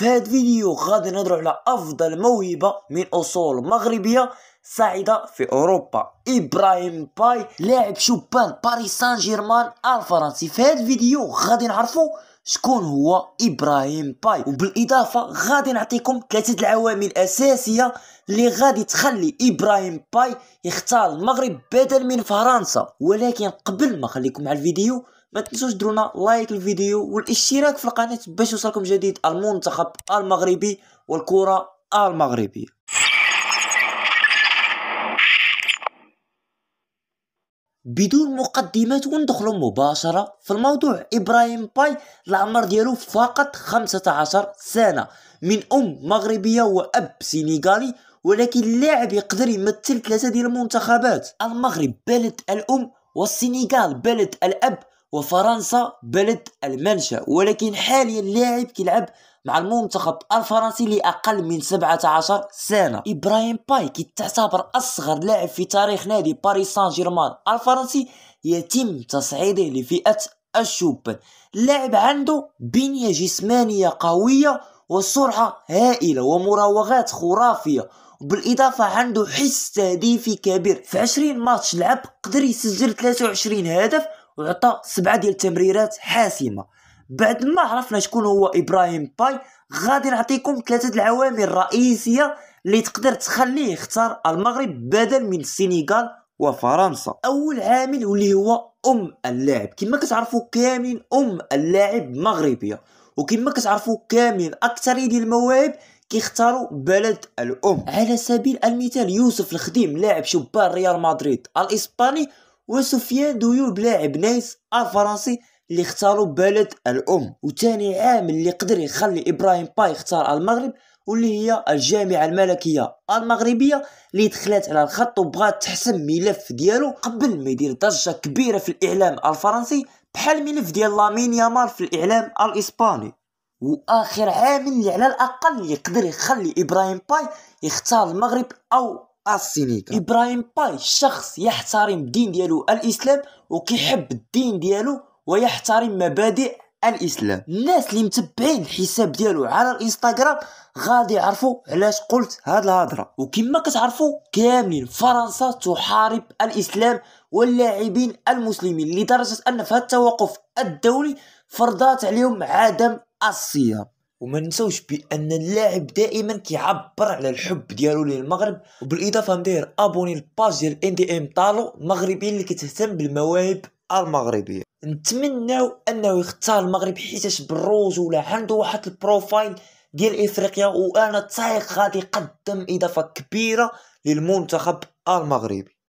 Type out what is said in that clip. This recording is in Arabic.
في هاد الفيديو غادي نهضروا على افضل موهبه من اصول مغربيه صاعده في اوروبا ابراهيم باي لاعب شبان باريس سان جيرمان الفرنسي في هاد الفيديو غادي نعرفوا شكون هو ابراهيم باي وبالاضافه غادي نعطيكم ثلاثه العوامل الاساسيه اللي غادي تخلي ابراهيم باي يختار المغرب بدل من فرنسا ولكن قبل ما خليكم مع الفيديو ما تنسوش ديرونا لايك الفيديو والاشتراك في القناه باش يوصلكم جديد المنتخب المغربي والكره المغربيه بدون مقدمات وندخلوا مباشرة في الموضوع إبراهيم باي العمر ديالو فقط 15 سنة من أم مغربية وأب سينيغالي ولكن اللاعب يقدر يمثل ثلاثة ديال المنتخبات المغرب بلد الأم والسينيغال بلد الأب وفرنسا بلد المنشأ ولكن حاليا لاعب كيلعب مع المنتخب الفرنسي لأقل من 17 سنة إبراهيم باي تعتبر أصغر لاعب في تاريخ نادي باريس سان جيرمان الفرنسي يتم تصعيده لفئة الشبان اللاعب عنده بنية جسمانية قوية وسرعة هائلة ومراوغات خرافية بالإضافة عنده حس تهديفي كبير في 20 ماتش لعب قدر يسجل 23 هدف وعطى سبعه ديال التمريرات حاسمه بعد ما عرفنا شكون هو ابراهيم باي غادي نعطيكم ثلاثه العوامل الرئيسيه اللي تقدر تخليه يختار المغرب بدل من السنغال وفرنسا اول عامل واللي هو ام اللاعب كما كتعرفوا كاملين ام اللاعب مغربيه وكما كتعرفوا كاملين اكثريه ديال المواهب كيختاروا بلد الام على سبيل المثال يوسف الخديم لاعب شبان ريال مدريد الاسباني وسفيان ديوب لاعب نايس الفرنسي اللي اختاروا بلد الام وثاني عامل اللي قدر يخلي ابراهيم باي اختار المغرب واللي هي الجامعه الملكيه المغربيه اللي دخلت على الخط وبغات تحسم ملف ديالو قبل ما يدير ضجه كبيره في الاعلام الفرنسي بحال ملف ديال لامين يامال في الاعلام الاسباني واخر عامل اللي على الاقل يقدر يخلي ابراهيم باي يختار المغرب او السينيكا ابراهيم باي شخص يحترم الدين ديالو الاسلام وكيحب الدين ديالو ويحترم مبادئ الاسلام الناس اللي متبعين الحساب ديالو على الانستغرام غادي يعرفوا علاش قلت هاد الهضره وكما كتعرفوا كاملين فرنسا تحارب الاسلام واللاعبين المسلمين لدرجه ان في التوقف الدولي فرضات عليهم عدم الصيام وما ننسوش بان اللاعب دائما كيعبر على الحب ديالو للمغرب وبالاضافه مداير ابوني الباج ديال ان دي ام طالو مغربي اللي كتهتم بالمواهب المغربيه نتمناو انه يختار المغرب حيتاش بالرجوله عنده واحد البروفايل ديال افريقيا وانا تايق غادي يقدم اضافه كبيره للمنتخب المغربي